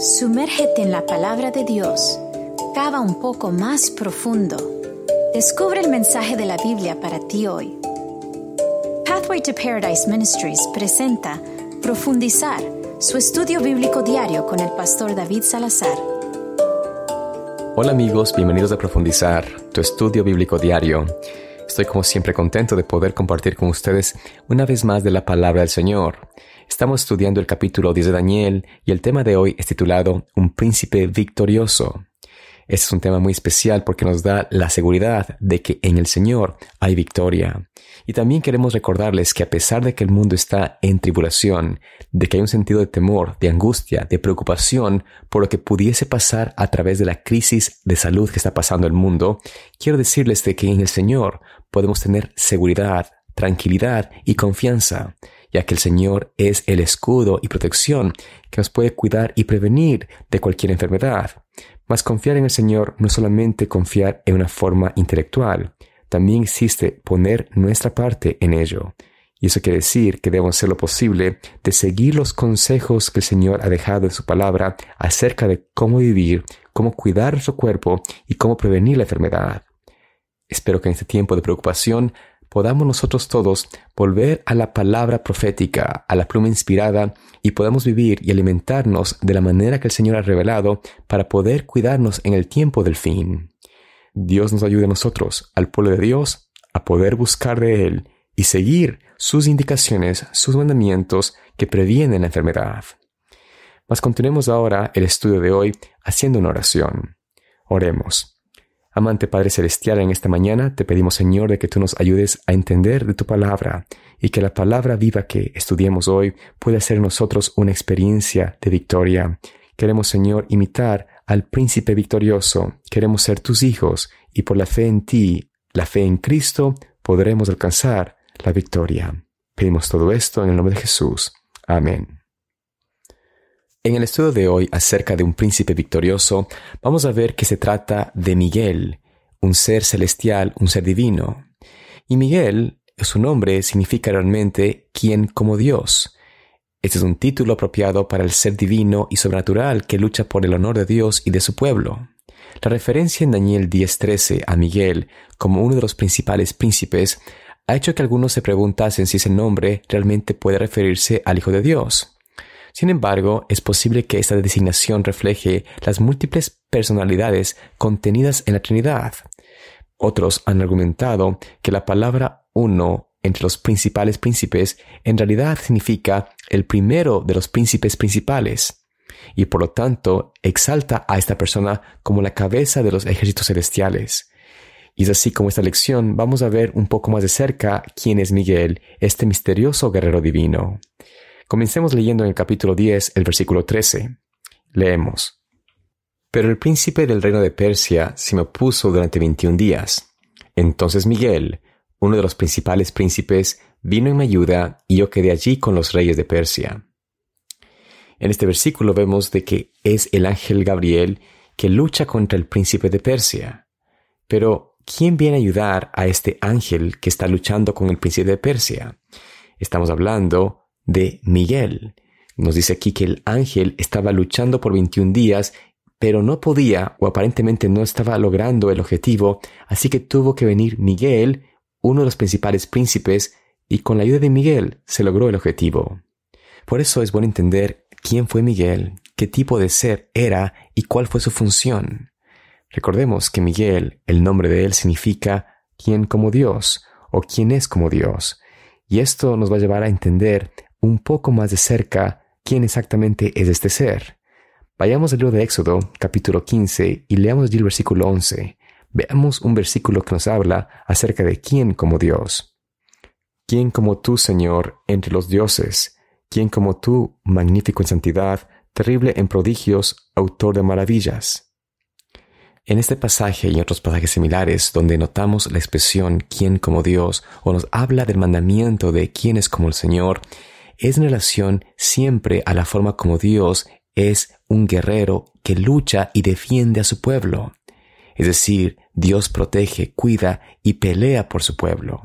Sumérgete en la palabra de Dios. Cava un poco más profundo. Descubre el mensaje de la Biblia para ti hoy. Pathway to Paradise Ministries presenta Profundizar, su estudio bíblico diario con el pastor David Salazar. Hola amigos, bienvenidos a Profundizar, tu estudio bíblico diario. Estoy como siempre contento de poder compartir con ustedes una vez más de la palabra del Señor. Estamos estudiando el capítulo 10 de Daniel y el tema de hoy es titulado Un príncipe victorioso. Este es un tema muy especial porque nos da la seguridad de que en el Señor hay victoria. Y también queremos recordarles que a pesar de que el mundo está en tribulación, de que hay un sentido de temor, de angustia, de preocupación por lo que pudiese pasar a través de la crisis de salud que está pasando el mundo, quiero decirles de que en el Señor podemos tener seguridad, tranquilidad y confianza ya que el Señor es el escudo y protección que nos puede cuidar y prevenir de cualquier enfermedad. Mas confiar en el Señor no es solamente confiar en una forma intelectual, también existe poner nuestra parte en ello. Y eso quiere decir que debemos hacer lo posible de seguir los consejos que el Señor ha dejado en su palabra acerca de cómo vivir, cómo cuidar nuestro cuerpo y cómo prevenir la enfermedad. Espero que en este tiempo de preocupación podamos nosotros todos volver a la palabra profética, a la pluma inspirada, y podamos vivir y alimentarnos de la manera que el Señor ha revelado para poder cuidarnos en el tiempo del fin. Dios nos ayude a nosotros, al pueblo de Dios, a poder buscar de Él y seguir sus indicaciones, sus mandamientos que previenen la enfermedad. Mas continuemos ahora el estudio de hoy haciendo una oración. Oremos. Amante Padre Celestial, en esta mañana te pedimos, Señor, de que tú nos ayudes a entender de tu palabra y que la palabra viva que estudiemos hoy pueda ser nosotros una experiencia de victoria. Queremos, Señor, imitar al príncipe victorioso. Queremos ser tus hijos y por la fe en ti, la fe en Cristo, podremos alcanzar la victoria. Pedimos todo esto en el nombre de Jesús. Amén. En el estudio de hoy acerca de un príncipe victorioso, vamos a ver que se trata de Miguel, un ser celestial, un ser divino. Y Miguel, su nombre significa realmente quien como Dios. Este es un título apropiado para el ser divino y sobrenatural que lucha por el honor de Dios y de su pueblo. La referencia en Daniel 10:13 a Miguel como uno de los principales príncipes ha hecho que algunos se preguntasen si ese nombre realmente puede referirse al Hijo de Dios. Sin embargo, es posible que esta designación refleje las múltiples personalidades contenidas en la Trinidad. Otros han argumentado que la palabra uno entre los principales príncipes en realidad significa el primero de los príncipes principales y por lo tanto exalta a esta persona como la cabeza de los ejércitos celestiales. Y es así como esta lección vamos a ver un poco más de cerca quién es Miguel, este misterioso guerrero divino. Comencemos leyendo en el capítulo 10, el versículo 13. Leemos. Pero el príncipe del reino de Persia se me opuso durante 21 días. Entonces Miguel, uno de los principales príncipes, vino en mi ayuda y yo quedé allí con los reyes de Persia. En este versículo vemos de que es el ángel Gabriel que lucha contra el príncipe de Persia. Pero, ¿quién viene a ayudar a este ángel que está luchando con el príncipe de Persia? Estamos hablando de Miguel. Nos dice aquí que el ángel estaba luchando por 21 días, pero no podía o aparentemente no estaba logrando el objetivo, así que tuvo que venir Miguel, uno de los principales príncipes, y con la ayuda de Miguel se logró el objetivo. Por eso es bueno entender quién fue Miguel, qué tipo de ser era y cuál fue su función. Recordemos que Miguel, el nombre de él significa quién como Dios o quién es como Dios. Y esto nos va a llevar a entender un poco más de cerca quién exactamente es este ser. Vayamos al libro de Éxodo, capítulo 15, y leamos allí el versículo 11. Veamos un versículo que nos habla acerca de quién como Dios. ¿Quién como tú, Señor, entre los dioses? ¿Quién como tú, magnífico en santidad, terrible en prodigios, autor de maravillas? En este pasaje y en otros pasajes similares, donde notamos la expresión quién como Dios, o nos habla del mandamiento de quién es como el Señor, es en relación siempre a la forma como Dios es un guerrero que lucha y defiende a su pueblo. Es decir, Dios protege, cuida y pelea por su pueblo.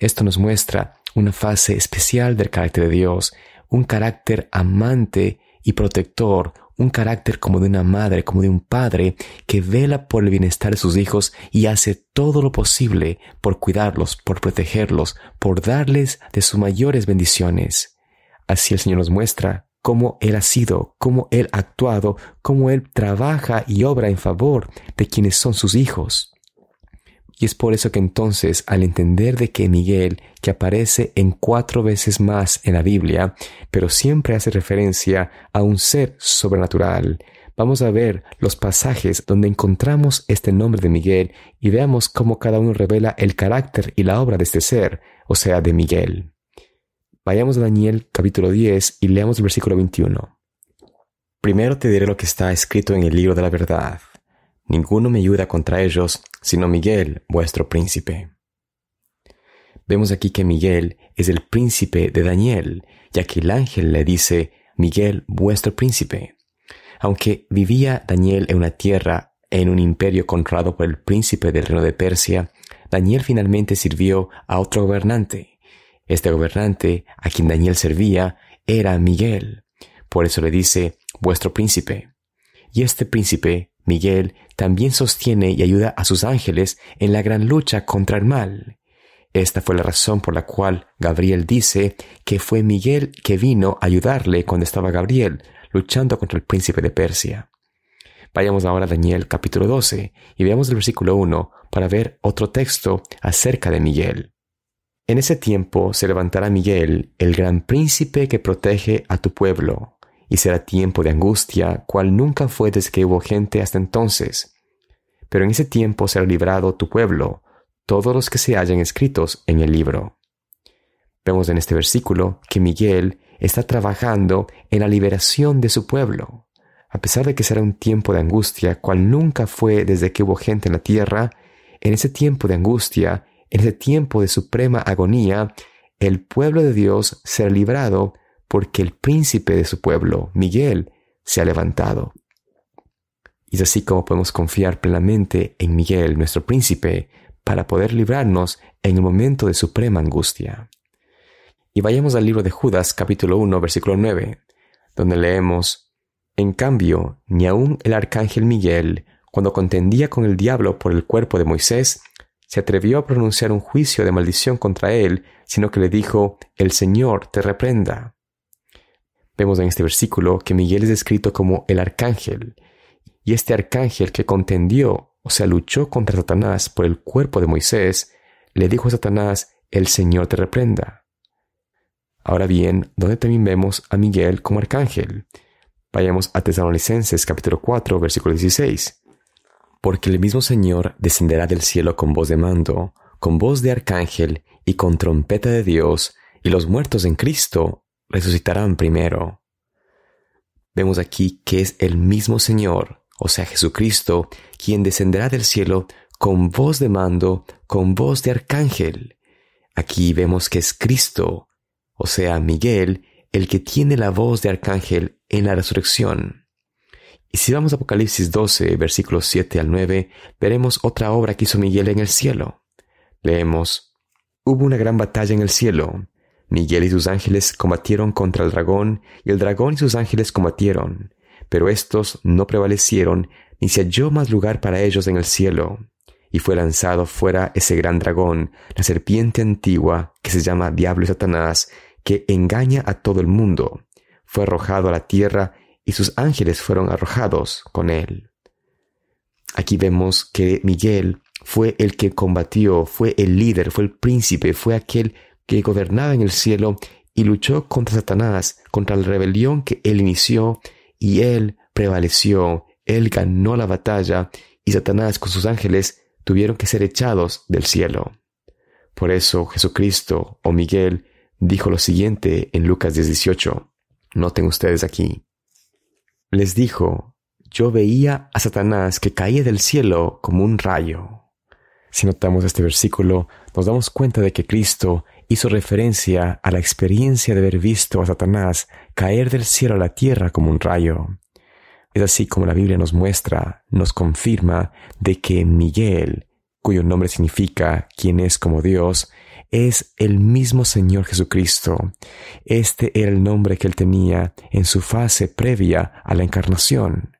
Esto nos muestra una fase especial del carácter de Dios, un carácter amante y protector un carácter como de una madre, como de un padre, que vela por el bienestar de sus hijos y hace todo lo posible por cuidarlos, por protegerlos, por darles de sus mayores bendiciones. Así el Señor nos muestra cómo Él ha sido, cómo Él ha actuado, cómo Él trabaja y obra en favor de quienes son sus hijos. Y es por eso que entonces, al entender de que Miguel, que aparece en cuatro veces más en la Biblia, pero siempre hace referencia a un ser sobrenatural, vamos a ver los pasajes donde encontramos este nombre de Miguel y veamos cómo cada uno revela el carácter y la obra de este ser, o sea, de Miguel. Vayamos a Daniel capítulo 10 y leamos el versículo 21. Primero te diré lo que está escrito en el libro de la verdad Ninguno me ayuda contra ellos, sino Miguel, vuestro príncipe. Vemos aquí que Miguel es el príncipe de Daniel, ya que el ángel le dice, Miguel, vuestro príncipe. Aunque vivía Daniel en una tierra, en un imperio controlado por el príncipe del reino de Persia, Daniel finalmente sirvió a otro gobernante. Este gobernante, a quien Daniel servía, era Miguel. Por eso le dice, vuestro príncipe. Y este príncipe Miguel también sostiene y ayuda a sus ángeles en la gran lucha contra el mal. Esta fue la razón por la cual Gabriel dice que fue Miguel que vino a ayudarle cuando estaba Gabriel luchando contra el príncipe de Persia. Vayamos ahora a Daniel capítulo 12 y veamos el versículo 1 para ver otro texto acerca de Miguel. En ese tiempo se levantará Miguel, el gran príncipe que protege a tu pueblo y será tiempo de angustia, cual nunca fue desde que hubo gente hasta entonces. Pero en ese tiempo será librado tu pueblo, todos los que se hayan escritos en el libro. Vemos en este versículo que Miguel está trabajando en la liberación de su pueblo. A pesar de que será un tiempo de angustia, cual nunca fue desde que hubo gente en la tierra, en ese tiempo de angustia, en ese tiempo de suprema agonía, el pueblo de Dios será librado porque el príncipe de su pueblo, Miguel, se ha levantado. Y es así como podemos confiar plenamente en Miguel, nuestro príncipe, para poder librarnos en el momento de suprema angustia. Y vayamos al libro de Judas capítulo 1 versículo 9, donde leemos, En cambio, ni aun el arcángel Miguel, cuando contendía con el diablo por el cuerpo de Moisés, se atrevió a pronunciar un juicio de maldición contra él, sino que le dijo, El Señor te reprenda. Vemos en este versículo que Miguel es descrito como el arcángel, y este arcángel que contendió, o sea, luchó contra Satanás por el cuerpo de Moisés, le dijo a Satanás, el Señor te reprenda. Ahora bien, ¿dónde también vemos a Miguel como arcángel. Vayamos a Tesalonicenses capítulo 4, versículo 16. Porque el mismo Señor descenderá del cielo con voz de mando, con voz de arcángel y con trompeta de Dios, y los muertos en Cristo resucitarán primero. Vemos aquí que es el mismo Señor, o sea Jesucristo, quien descenderá del cielo con voz de mando, con voz de arcángel. Aquí vemos que es Cristo, o sea Miguel, el que tiene la voz de arcángel en la resurrección. Y si vamos a Apocalipsis 12, versículos 7 al 9, veremos otra obra que hizo Miguel en el cielo. Leemos, Hubo una gran batalla en el cielo. Miguel y sus ángeles combatieron contra el dragón, y el dragón y sus ángeles combatieron, pero estos no prevalecieron, ni se halló más lugar para ellos en el cielo. Y fue lanzado fuera ese gran dragón, la serpiente antigua, que se llama Diablo y Satanás, que engaña a todo el mundo. Fue arrojado a la tierra, y sus ángeles fueron arrojados con él. Aquí vemos que Miguel fue el que combatió, fue el líder, fue el príncipe, fue aquel que gobernaba en el cielo y luchó contra Satanás, contra la rebelión que él inició, y él prevaleció, él ganó la batalla, y Satanás con sus ángeles tuvieron que ser echados del cielo. Por eso Jesucristo o oh Miguel dijo lo siguiente en Lucas 18. Noten ustedes aquí. Les dijo, yo veía a Satanás que caía del cielo como un rayo. Si notamos este versículo, nos damos cuenta de que Cristo hizo referencia a la experiencia de haber visto a Satanás caer del cielo a la tierra como un rayo. Es así como la Biblia nos muestra, nos confirma de que Miguel, cuyo nombre significa quien es como Dios, es el mismo Señor Jesucristo. Este era el nombre que él tenía en su fase previa a la encarnación.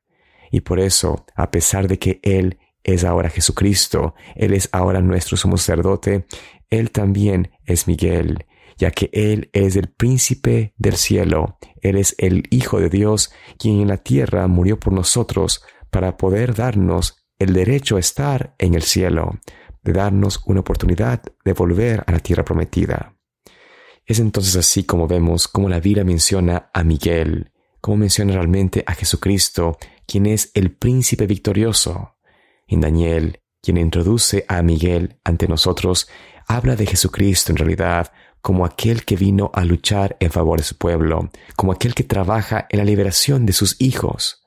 Y por eso, a pesar de que él es ahora Jesucristo, él es ahora nuestro sumo sacerdote, él también es Miguel, ya que Él es el príncipe del cielo, Él es el Hijo de Dios, quien en la tierra murió por nosotros para poder darnos el derecho a estar en el cielo, de darnos una oportunidad de volver a la tierra prometida. Es entonces así como vemos cómo la Biblia menciona a Miguel, cómo menciona realmente a Jesucristo, quien es el príncipe victorioso. En Daniel, quien introduce a Miguel ante nosotros, habla de Jesucristo en realidad como aquel que vino a luchar en favor de su pueblo, como aquel que trabaja en la liberación de sus hijos.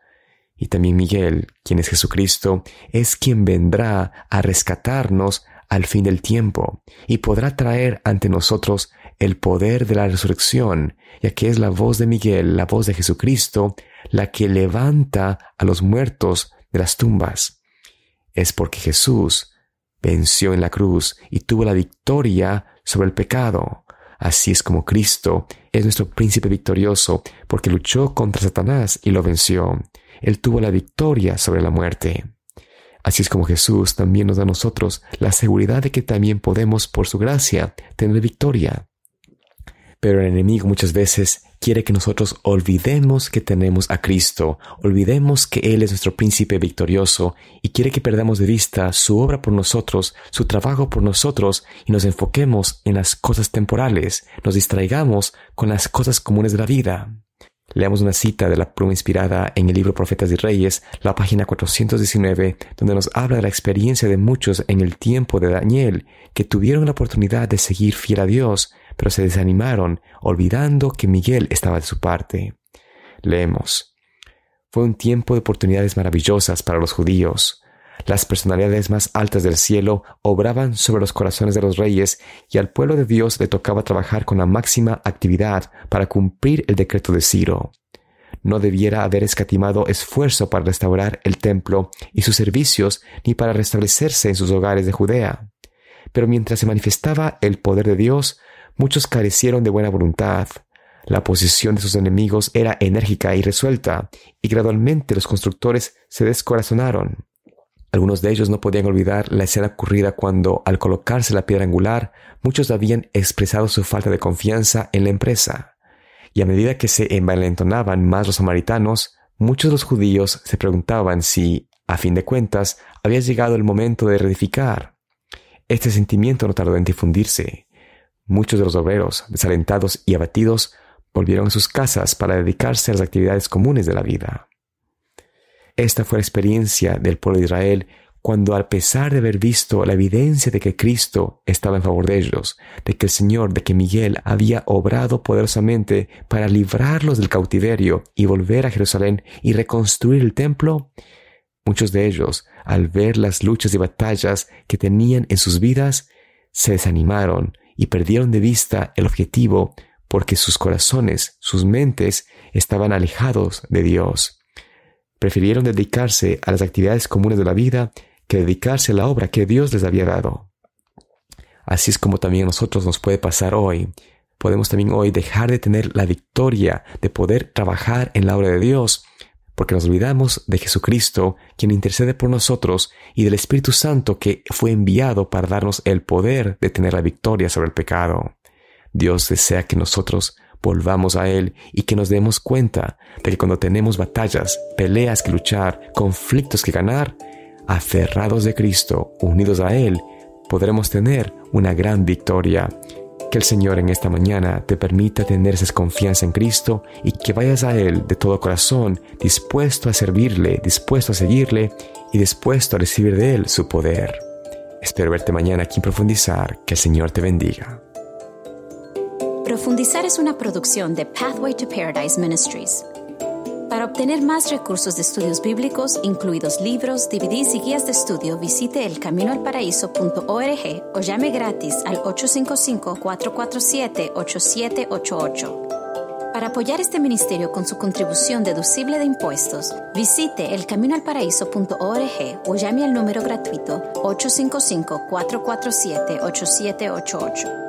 Y también Miguel, quien es Jesucristo, es quien vendrá a rescatarnos al fin del tiempo y podrá traer ante nosotros el poder de la resurrección, ya que es la voz de Miguel, la voz de Jesucristo, la que levanta a los muertos de las tumbas es porque Jesús venció en la cruz y tuvo la victoria sobre el pecado. Así es como Cristo es nuestro príncipe victorioso porque luchó contra Satanás y lo venció. Él tuvo la victoria sobre la muerte. Así es como Jesús también nos da a nosotros la seguridad de que también podemos, por su gracia, tener victoria. Pero el enemigo muchas veces quiere que nosotros olvidemos que tenemos a Cristo, olvidemos que Él es nuestro príncipe victorioso y quiere que perdamos de vista su obra por nosotros, su trabajo por nosotros y nos enfoquemos en las cosas temporales, nos distraigamos con las cosas comunes de la vida. Leamos una cita de la pluma inspirada en el libro Profetas y Reyes, la página 419, donde nos habla de la experiencia de muchos en el tiempo de Daniel, que tuvieron la oportunidad de seguir fiel a Dios, pero se desanimaron, olvidando que Miguel estaba de su parte. Leemos. Fue un tiempo de oportunidades maravillosas para los judíos. Las personalidades más altas del cielo obraban sobre los corazones de los reyes y al pueblo de Dios le tocaba trabajar con la máxima actividad para cumplir el decreto de Ciro. No debiera haber escatimado esfuerzo para restaurar el templo y sus servicios ni para restablecerse en sus hogares de Judea. Pero mientras se manifestaba el poder de Dios, Muchos carecieron de buena voluntad. La posición de sus enemigos era enérgica y resuelta, y gradualmente los constructores se descorazonaron. Algunos de ellos no podían olvidar la escena ocurrida cuando, al colocarse la piedra angular, muchos habían expresado su falta de confianza en la empresa. Y a medida que se envalentonaban más los samaritanos, muchos de los judíos se preguntaban si, a fin de cuentas, había llegado el momento de reedificar. Este sentimiento no tardó en difundirse. Muchos de los obreros, desalentados y abatidos, volvieron a sus casas para dedicarse a las actividades comunes de la vida. Esta fue la experiencia del pueblo de Israel cuando, a pesar de haber visto la evidencia de que Cristo estaba en favor de ellos, de que el Señor, de que Miguel había obrado poderosamente para librarlos del cautiverio y volver a Jerusalén y reconstruir el templo, muchos de ellos, al ver las luchas y batallas que tenían en sus vidas, se desanimaron y perdieron de vista el objetivo porque sus corazones, sus mentes estaban alejados de Dios. Prefirieron dedicarse a las actividades comunes de la vida que dedicarse a la obra que Dios les había dado. Así es como también a nosotros nos puede pasar hoy. Podemos también hoy dejar de tener la victoria de poder trabajar en la obra de Dios porque nos olvidamos de Jesucristo, quien intercede por nosotros, y del Espíritu Santo que fue enviado para darnos el poder de tener la victoria sobre el pecado. Dios desea que nosotros volvamos a Él y que nos demos cuenta de que cuando tenemos batallas, peleas que luchar, conflictos que ganar, aferrados de Cristo, unidos a Él, podremos tener una gran victoria que el Señor en esta mañana te permita tener esa confianza en Cristo y que vayas a Él de todo corazón, dispuesto a servirle, dispuesto a seguirle y dispuesto a recibir de Él su poder. Espero verte mañana aquí en Profundizar. Que el Señor te bendiga. Profundizar es una producción de Pathway to Paradise Ministries. Para obtener más recursos de estudios bíblicos, incluidos libros, DVDs y guías de estudio, visite elcaminoalparaíso.org o llame gratis al 855-447-8788. Para apoyar este ministerio con su contribución deducible de impuestos, visite elcaminoalparaíso.org o llame al número gratuito 855-447-8788.